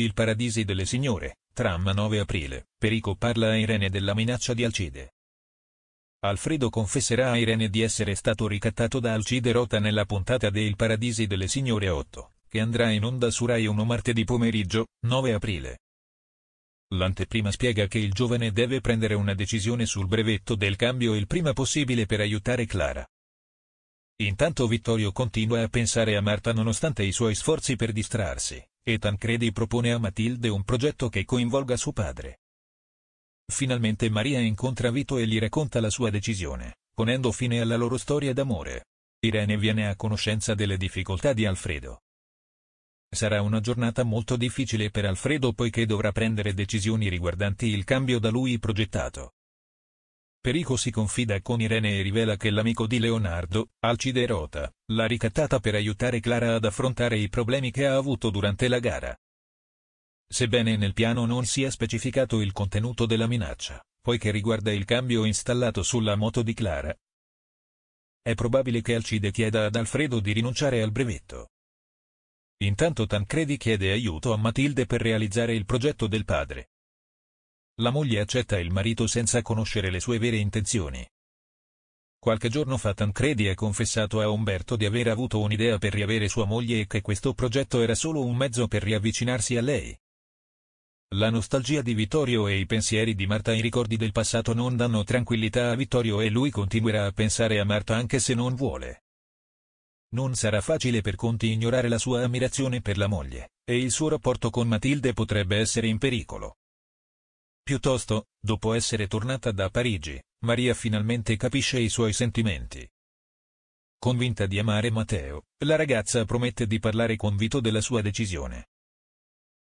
Il Paradisi delle Signore, tram 9 aprile, Perico parla a Irene della minaccia di Alcide. Alfredo confesserà a Irene di essere stato ricattato da Alcide Rota nella puntata de Il Paradisi delle Signore 8, che andrà in onda su Rai 1 martedì pomeriggio, 9 aprile. L'anteprima spiega che il giovane deve prendere una decisione sul brevetto del cambio il prima possibile per aiutare Clara. Intanto Vittorio continua a pensare a Marta nonostante i suoi sforzi per distrarsi e Tancredi propone a Matilde un progetto che coinvolga suo padre. Finalmente Maria incontra Vito e gli racconta la sua decisione, ponendo fine alla loro storia d'amore. Irene viene a conoscenza delle difficoltà di Alfredo. Sarà una giornata molto difficile per Alfredo poiché dovrà prendere decisioni riguardanti il cambio da lui progettato. Perico si confida con Irene e rivela che l'amico di Leonardo, Alcide Rota, l'ha ricattata per aiutare Clara ad affrontare i problemi che ha avuto durante la gara. Sebbene nel piano non sia specificato il contenuto della minaccia, poiché riguarda il cambio installato sulla moto di Clara, è probabile che Alcide chieda ad Alfredo di rinunciare al brevetto. Intanto Tancredi chiede aiuto a Matilde per realizzare il progetto del padre la moglie accetta il marito senza conoscere le sue vere intenzioni. Qualche giorno fa Tancredi ha confessato a Umberto di aver avuto un'idea per riavere sua moglie e che questo progetto era solo un mezzo per riavvicinarsi a lei. La nostalgia di Vittorio e i pensieri di Marta e i ricordi del passato non danno tranquillità a Vittorio e lui continuerà a pensare a Marta anche se non vuole. Non sarà facile per Conti ignorare la sua ammirazione per la moglie, e il suo rapporto con Matilde potrebbe essere in pericolo. Piuttosto, dopo essere tornata da Parigi, Maria finalmente capisce i suoi sentimenti. Convinta di amare Matteo, la ragazza promette di parlare con Vito della sua decisione.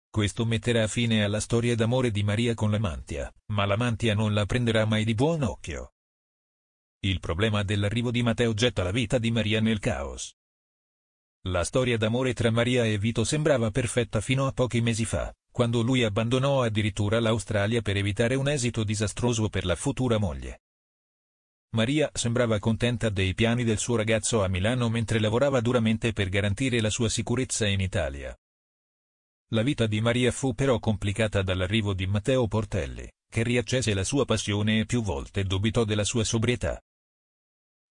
Questo metterà fine alla storia d'amore di Maria con l'Amantia, ma l'Amantia non la prenderà mai di buon occhio. Il problema dell'arrivo di Matteo getta la vita di Maria nel caos. La storia d'amore tra Maria e Vito sembrava perfetta fino a pochi mesi fa, quando lui abbandonò addirittura l'Australia per evitare un esito disastroso per la futura moglie. Maria sembrava contenta dei piani del suo ragazzo a Milano mentre lavorava duramente per garantire la sua sicurezza in Italia. La vita di Maria fu però complicata dall'arrivo di Matteo Portelli, che riaccese la sua passione e più volte dubitò della sua sobrietà.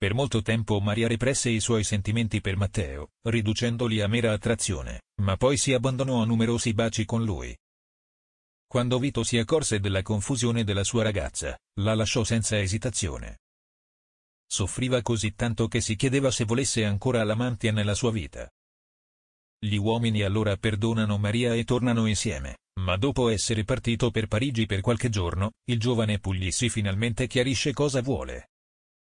Per molto tempo Maria represse i suoi sentimenti per Matteo, riducendoli a mera attrazione, ma poi si abbandonò a numerosi baci con lui. Quando Vito si accorse della confusione della sua ragazza, la lasciò senza esitazione. Soffriva così tanto che si chiedeva se volesse ancora l'amantia nella sua vita. Gli uomini allora perdonano Maria e tornano insieme, ma dopo essere partito per Parigi per qualche giorno, il giovane Puglisi finalmente chiarisce cosa vuole.